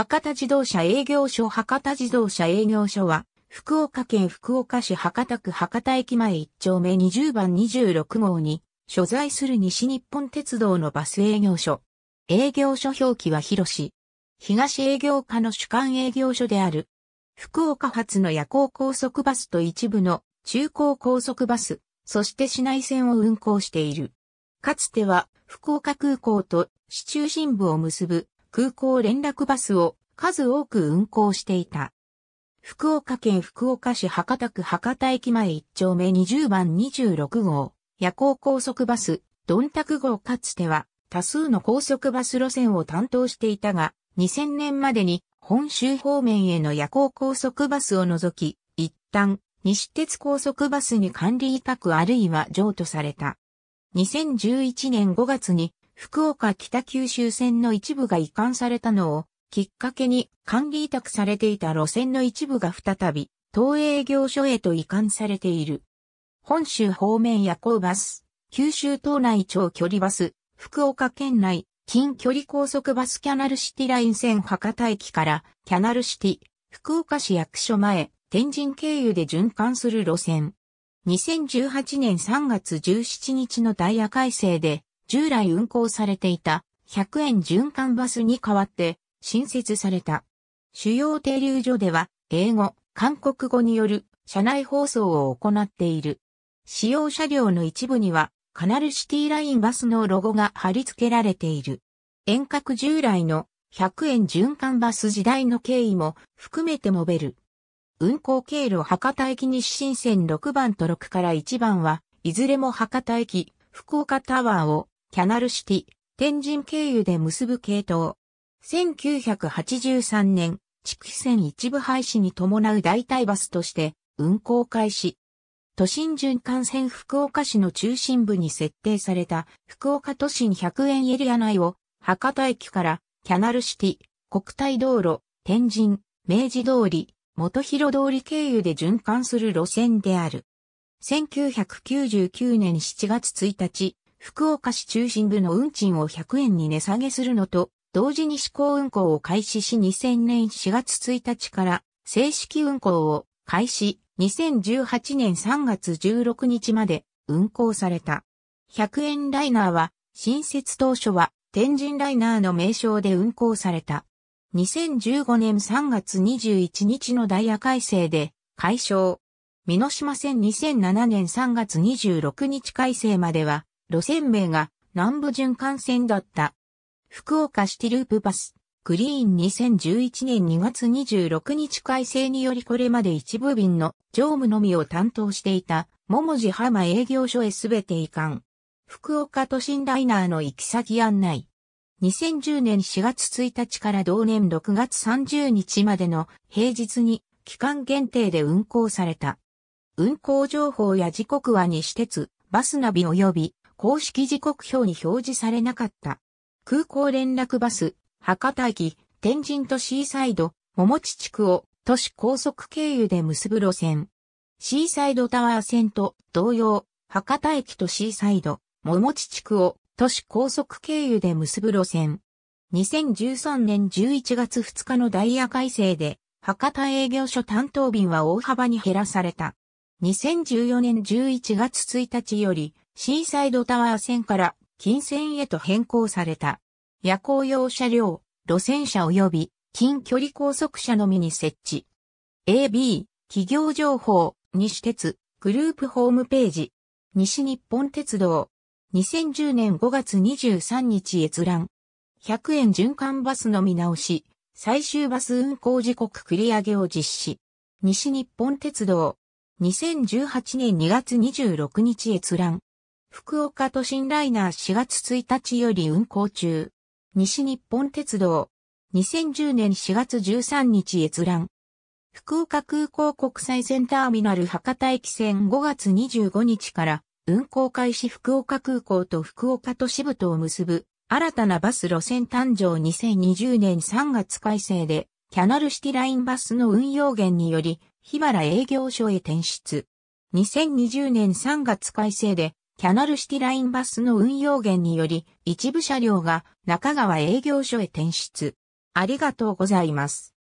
博多自動車営業所博多自動車営業所は、福岡県福岡市博多区博多駅前1丁目20番26号に、所在する西日本鉄道のバス営業所。営業所表記は広し。東営業課の主管営業所である。福岡発の夜行高速バスと一部の中高高速バス、そして市内線を運行している。かつては福岡空港と市中心部を結ぶ空港連絡バスを数多く運行していた。福岡県福岡市博多区博多駅前1丁目20番26号、夜行高速バス、ドンタク号かつては多数の高速バス路線を担当していたが、2000年までに本州方面への夜行高速バスを除き、一旦西鉄高速バスに管理委託あるいは譲渡された。2011年5月に福岡北九州線の一部が移管されたのをきっかけに管理委託されていた路線の一部が再び東営業所へと移管されている。本州方面夜行バス、九州島内長距離バス、福岡県内近距離高速バスキャナルシティライン線博多駅からキャナルシティ、福岡市役所前、天神経由で循環する路線。2018年3月17日のダイヤ改正で従来運行されていた100円循環バスに代わって新設された。主要停留所では、英語、韓国語による車内放送を行っている。使用車両の一部には、カナルシティラインバスのロゴが貼り付けられている。遠隔従来の100円循環バス時代の経緯も含めて述べる。運行経路博多駅西新線6番と6から1番は、いずれも博多駅、福岡タワーを、キャナルシティ、天神経由で結ぶ系統。1983年、地区線一部廃止に伴う代替バスとして運行開始。都心循環線福岡市の中心部に設定された福岡都心100円エリア内を博多駅からキャナルシティ、国体道路、天神、明治通り、元広通り経由で循環する路線である。1999年7月1日、福岡市中心部の運賃を100円に値下げするのと同時に試行運行を開始し2000年4月1日から正式運行を開始2018年3月16日まで運行された。100円ライナーは新設当初は天神ライナーの名称で運行された。2015年3月21日のダイヤ改正で解消。美濃島線2007年3月26日改正までは路線名が南部循環線だった。福岡シティループバス、グリーン2011年2月26日改正によりこれまで一部便の乗務のみを担当していた、桃地浜営業所へすべて移管。福岡都心ライナーの行き先案内。2010年4月1日から同年6月30日までの平日に期間限定で運行された。運行情報や時刻は西鉄、バスナビ及び公式時刻表に表示されなかった。空港連絡バス、博多駅、天神とシーサイド、桃地地区を都市高速経由で結ぶ路線。シーサイドタワー線と同様、博多駅とシーサイド、桃地地区を都市高速経由で結ぶ路線。2013年11月2日のダイヤ改正で、博多営業所担当便は大幅に減らされた。2014年11月1日より、シーサイドタワー線から近線へと変更された。夜行用車両、路線車及び近距離高速車のみに設置。AB、企業情報、西鉄、グループホームページ。西日本鉄道。2010年5月23日閲覧。100円循環バスの見直し、最終バス運行時刻繰り上げを実施。西日本鉄道。2018年2月26日閲覧。福岡都心ライナー4月1日より運行中。西日本鉄道。2010年4月13日閲覧。福岡空港国際線ターミナル博多駅線5月25日から運行開始福岡空港と福岡都市部とを結ぶ新たなバス路線誕生2020年3月改正でキャナルシティラインバスの運用源により日原営業所へ転出。2020年3月改正でキャナルシティラインバスの運用源により、一部車両が中川営業所へ転出。ありがとうございます。